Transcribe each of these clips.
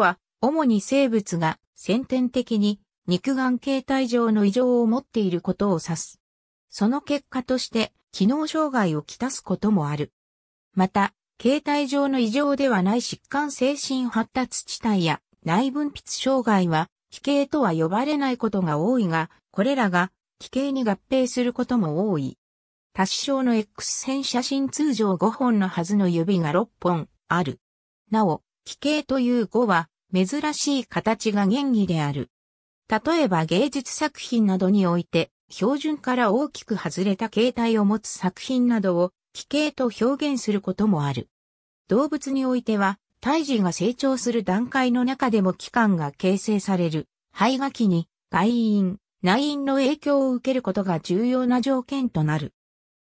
は、主に生物が先天的に肉眼形態上の異常を持っていることを指す。その結果として、機能障害をきたすこともある。また、形態上の異常ではない疾患精神発達地帯や内分泌障害は、奇形とは呼ばれないことが多いが、これらが奇形に合併することも多い。多子症の X 線写真通常5本のはずの指が6本ある。なお、奇形という5は珍しい形が原義である。例えば芸術作品などにおいて、標準から大きく外れた形態を持つ作品などを、奇形と表現することもある。動物においては、胎児が成長する段階の中でも器官が形成される、肺が器に、外因、内因の影響を受けることが重要な条件となる。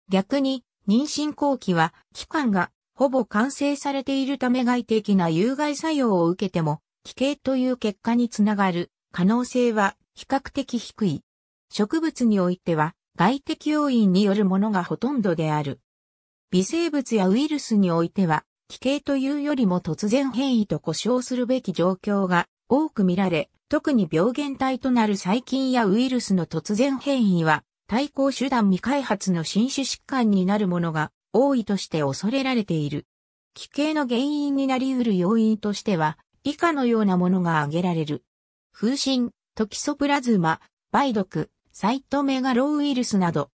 逆に、妊娠後期は、器官がほぼ完成されているため外的な有害作用を受けても、奇形という結果につながる可能性は比較的低い。植物においては外的要因によるものがほとんどである。微生物やウイルスにおいては、奇形というよりも突然変異と呼称するべき状況が多く見られ、特に病原体となる細菌やウイルスの突然変異は、対抗手段未開発の新種疾患になるものが多いとして恐れられている。奇形の原因になり得る要因としては、以下のようなものが挙げられる。風疹、トキソプラズマ、梅毒、サイトメガロウイルスなど、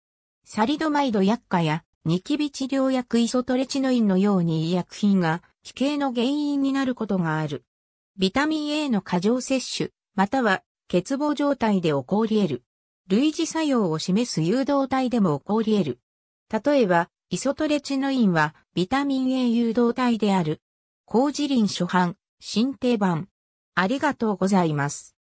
サリドマイド薬価やニキビ治療薬イソトレチノインのように医薬品が危険の原因になることがある。ビタミン A の過剰摂取、または欠乏状態で起こり得る。類似作用を示す誘導体でも起こり得る。例えば、イソトレチノインはビタミン A 誘導体である。コージリン初版、新定番。ありがとうございます。